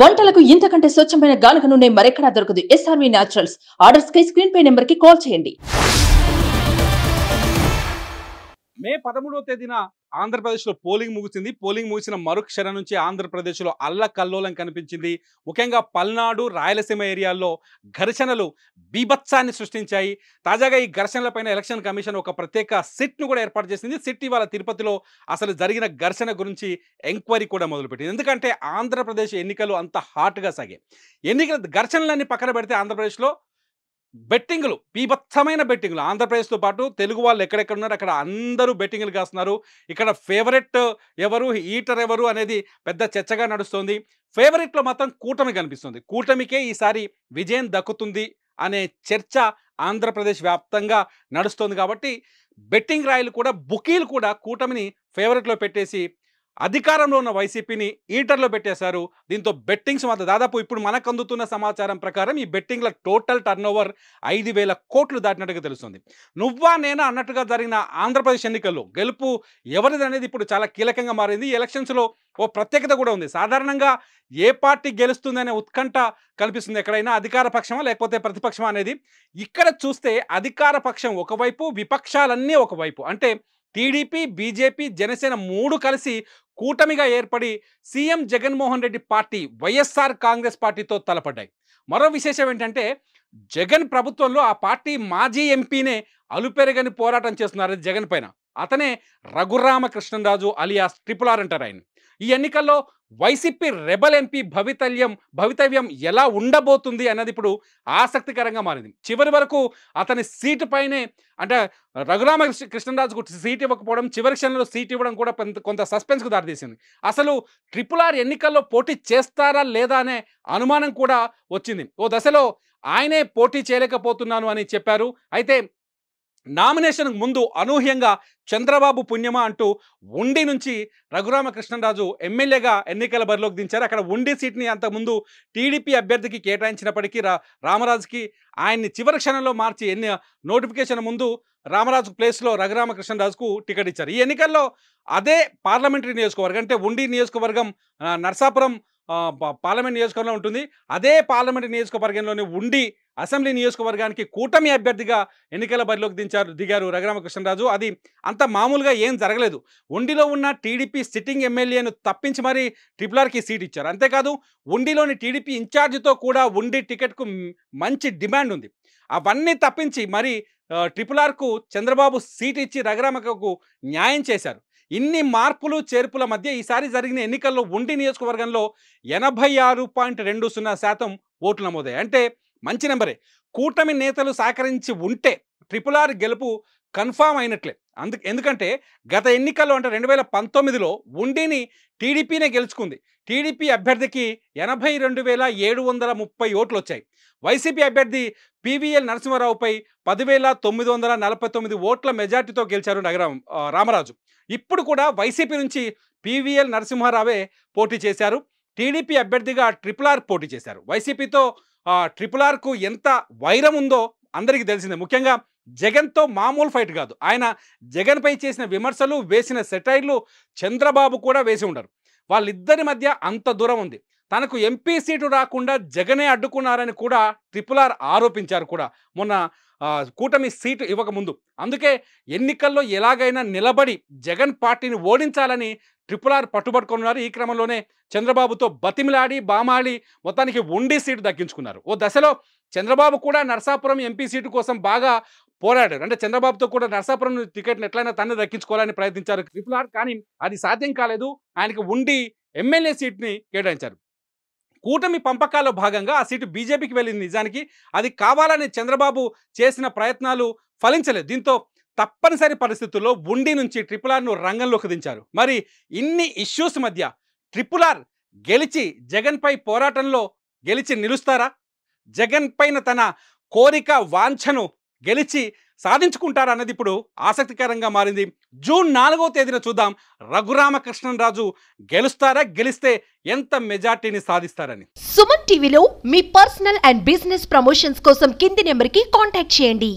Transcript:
వంటలకు ఇంతకంటే స్వచ్ఛమైన గానుక నూనె మరెక్కడా దొరకదు ఎస్ఆర్వి న్యాచురల్స్ ఆర్డర్స్ కై స్క్రీన్ పే నెంబర్ కి కాల్ చేయండి మే పదమూడవ తేదీన ఆంధ్రప్రదేశ్లో పోలింగ్ ముగిసింది పోలింగ్ ముగిసిన మరుక్షణం నుంచి ఆంధ్రప్రదేశ్లో అల్ల కల్లోలం కనిపించింది ముఖ్యంగా పల్నాడు రాయలసీమ ఏరియాల్లో ఘర్షణలు బీభత్సాన్ని సృష్టించాయి తాజాగా ఈ ఘర్షణలపైన ఎలక్షన్ కమిషన్ ఒక ప్రత్యేక సిట్ను కూడా ఏర్పాటు చేసింది సిట్ ఇవాళ తిరుపతిలో అసలు జరిగిన ఘర్షణ గురించి ఎంక్వైరీ కూడా మొదలుపెట్టింది ఎందుకంటే ఆంధ్రప్రదేశ్ ఎన్నికలు అంత హాట్గా సాగే ఎన్నికల ఘర్షణలన్నీ పక్కన పెడితే ఆంధ్రప్రదేశ్లో బెట్టింగ్లు బీభత్సమైన బెట్టింగ్లు ఆంధ్రప్రదేశ్తో పాటు తెలుగు వాళ్ళు ఎక్కడెక్కడ ఉన్నారు అక్కడ అందరూ బెట్టింగ్లు కాస్తున్నారు ఇక్కడ ఫేవరెట్ ఎవరు హీటర్ ఎవరు అనేది పెద్ద చర్చగా నడుస్తుంది ఫేవరెట్లో మాత్రం కూటమి కనిపిస్తుంది కూటమికే ఈసారి విజయం దక్కుతుంది అనే చర్చ ఆంధ్రప్రదేశ్ వ్యాప్తంగా నడుస్తుంది కాబట్టి బెట్టింగ్ రాయలు కూడా బుకీలు కూడా కూటమిని ఫేవరెట్లో పెట్టేసి అధికారంలో ఉన్న వైసీపీని ఈటర్లో పెట్టేశారు దీంతో బెట్టింగ్స్ మాత్రం దాదాపు ఇప్పుడు మనకు అందుతున్న సమాచారం ప్రకారం ఈ బెట్టింగ్ల టోటల్ టర్న్ ఓవర్ ఐదు వేల కోట్లు దాటినట్టుగా తెలుస్తుంది నువ్వా నేనా అన్నట్టుగా జరిగిన ఆంధ్రప్రదేశ్ ఎన్నికల్లో గెలుపు ఎవరిది అనేది ఇప్పుడు చాలా కీలకంగా మారింది ఈ ఎలక్షన్స్లో ఓ ప్రత్యేకత కూడా ఉంది సాధారణంగా ఏ పార్టీ గెలుస్తుందనే ఉత్కంఠ కల్పిస్తుంది ఎక్కడైనా అధికార పక్షమా లేకపోతే ప్రతిపక్షమా అనేది ఇక్కడ చూస్తే అధికార పక్షం ఒకవైపు విపక్షాలన్నీ ఒకవైపు అంటే టీడీపీ బీజేపీ జనసేన మూడు కలిసి కూటమిగా ఏర్పడి CM Jaganmohan Reddy party YSR Congress పార్టీతో తలపడ్డాయి మరో విశేషం ఏంటంటే జగన్ ప్రభుత్వంలో ఆ పార్టీ మాజీ ఎంపీనే అలుపెరగని పోరాటం చేస్తున్నారు జగన్ పైన అతనే రఘురామకృష్ణరాజు అలియాస్ ట్రిపుల్ ఆర్ అంటారు ఆయన ఈ ఎన్నికల్లో వైసీపీ రెబల్ ఎంపీ భవితల్యం భవితవ్యం ఎలా ఉండబోతుంది అన్నది ఇప్పుడు ఆసక్తికరంగా మారింది చివరి వరకు అతని సీటు పైనే అంటే రఘురామ కృష్ణరాజుకు సీట్ ఇవ్వకపోవడం చివరి క్షణంలో సీట్ ఇవ్వడం కూడా కొంత సస్పెన్స్కు దారితీసింది అసలు ట్రిపుల్ ఆర్ ఎన్నికల్లో పోటీ చేస్తారా లేదా అనే అనుమానం కూడా వచ్చింది ఓ దశలో ఆయనే పోటీ చేయలేకపోతున్నాను అని చెప్పారు అయితే నామినేషన్కు ముందు అనూహ్యంగా చంద్రబాబు పుణ్యమా అంటూ ఉండి నుంచి రఘురామకృష్ణరాజు ఎమ్మెల్యేగా ఎన్నికల బరిలోకి దించారు అక్కడ ఉండి సీట్ని అంతకుముందు టీడీపీ అభ్యర్థికి కేటాయించినప్పటికీ రా రామరాజుకి ఆయన్ని చివరి క్షణంలో మార్చి ఎన్ని నోటిఫికేషన్ ముందు రామరాజు ప్లేస్లో రఘురామకృష్ణరాజుకు టికెట్ ఇచ్చారు ఈ ఎన్నికల్లో అదే పార్లమెంటరీ నియోజకవర్గం అంటే ఉండి నియోజకవర్గం నర్సాపురం పార్లమెంట్ నియోజకవర్గంలో ఉంటుంది అదే పార్లమెంటరీ నియోజకవర్గంలోనే ఉండి అసెంబ్లీ నియోజకవర్గానికి కూటమి అభ్యర్థిగా ఎన్నికల బరిలోకి దించారు దిగారు రఘురామకృష్ణరాజు అది అంత మామూలుగా ఏం జరగలేదు ఉండిలో ఉన్న టీడీపీ సిట్టింగ్ ఎమ్మెల్యేను తప్పించి మరీ ఆర్కి సీట్ ఇచ్చారు అంతేకాదు ఉండిలోని టీడీపీ ఇన్ఛార్జితో కూడా ఉండి టికెట్కు మంచి డిమాండ్ ఉంది అవన్నీ తప్పించి మరి ట్రిపుల్ ఆర్కు చంద్రబాబు సీట్ ఇచ్చి రఘురామకు న్యాయం చేశారు ఇన్ని మార్పులు చేర్పుల మధ్య ఈసారి జరిగిన ఎన్నికల్లో ఉండి నియోజకవర్గంలో ఎనభై ఆరు పాయింట్ రెండు సున్నా శాతం ఓట్లు నమోదాయి అంటే మంచి నెంబరే కూటమి నేతలు సహకరించి ఉంటే ట్రిపుల్ ఆర్ గెలుపు కన్ఫామ్ అయినట్లే అందు ఎందుకంటే గత ఎన్నికల్లో అంటే రెండు వేల పంతొమ్మిదిలో ఉండిని టీడీపీనే గెలుచుకుంది టీడీపీ అభ్యర్థికి ఎనభై రెండు వేల ఏడు వందల ముప్పై ఓట్లు వచ్చాయి వైసీపీ అభ్యర్థి పివిఎల్ నరసింహారావుపై పదివేల తొమ్మిది వందల నలభై తొమ్మిది ఓట్ల మెజార్టీతో గెలిచారు నగరం రామరాజు ఇప్పుడు కూడా వైసీపీ నుంచి పివిఎల్ నరసింహారావే పోటీ చేశారు టీడీపీ అభ్యర్థిగా ట్రిపుల్ ఆర్ పోటీ చేశారు వైసీపీతో ట్రిపుల్ ఆర్కు ఎంత వైరం ఉందో అందరికీ తెలిసిందే ముఖ్యంగా జగన్తో మామూలు ఫైట్ కాదు ఆయన జగన్పై చేసిన విమర్శలు వేసిన సెటైర్లు చంద్రబాబు కూడా వేసి ఉండరు వాళ్ళిద్దరి మధ్య అంత దూరం ఉంది తనకు ఎంపీ సీటు రాకుండా జగనే అడ్డుకున్నారని కూడా ఆర్ ఆరోపించారు కూడా మొన్న కూటమి సీటు ఇవ్వకముందు అందుకే ఎన్నికల్లో ఎలాగైనా నిలబడి జగన్ పార్టీని ఓడించాలని ట్రిపుల్ ఆర్ పట్టుబట్టుకున్నారు ఈ క్రమంలోనే చంద్రబాబుతో బతిమిలాడి బామాలి మొత్తానికి ఉండి సీటు దక్కించుకున్నారు ఓ దశలో చంద్రబాబు కూడా నర్సాపురం ఎంపీ సీటు కోసం బాగా పోరాడారు అంటే చంద్రబాబుతో కూడా నర్సాపురం టికెట్ను ఎట్లయినా తన్ను దక్కించుకోవాలని ప్రయత్నించారు ట్రిపుల్ ఆర్ కానీ అది సాధ్యం కాలేదు ఆయనకు ఉండి ఎమ్మెల్యే సీట్ని కేటాయించారు కూటమి పంపకాల్లో భాగంగా ఆ సీటు బీజేపీకి వెళ్ళింది నిజానికి అది కావాలని చంద్రబాబు చేసిన ప్రయత్నాలు ఫలించలేదు దీంతో తప్పనిసరి పరిస్థితుల్లో ఉండి నుంచి ట్రిపుల్ ఆర్ను రంగంలోకి దించారు మరి ఇన్ని ఇష్యూస్ మధ్య ట్రిపుల్ ఆర్ గెలిచి జగన్పై పోరాటంలో గెలిచి నిలుస్తారా జగన్ పైన తన కోరిక వాంఛను గెలిచి సాధించుకుంటారా అన్నది ఇప్పుడు ఆసక్తికరంగా మారింది జూన్ నాలుగో తేదీన చూద్దాం రఘురామకృష్ణన్ రాజు గెలుస్తారా గెలిస్తే ఎంత మెజార్టీని సాధిస్తారని సుమన్ టీవీలో మీ పర్సనల్ అండ్ బిజినెస్ ప్రమోషన్స్ కోసం కింది నెంబర్కి కాంటాక్ట్ చేయండి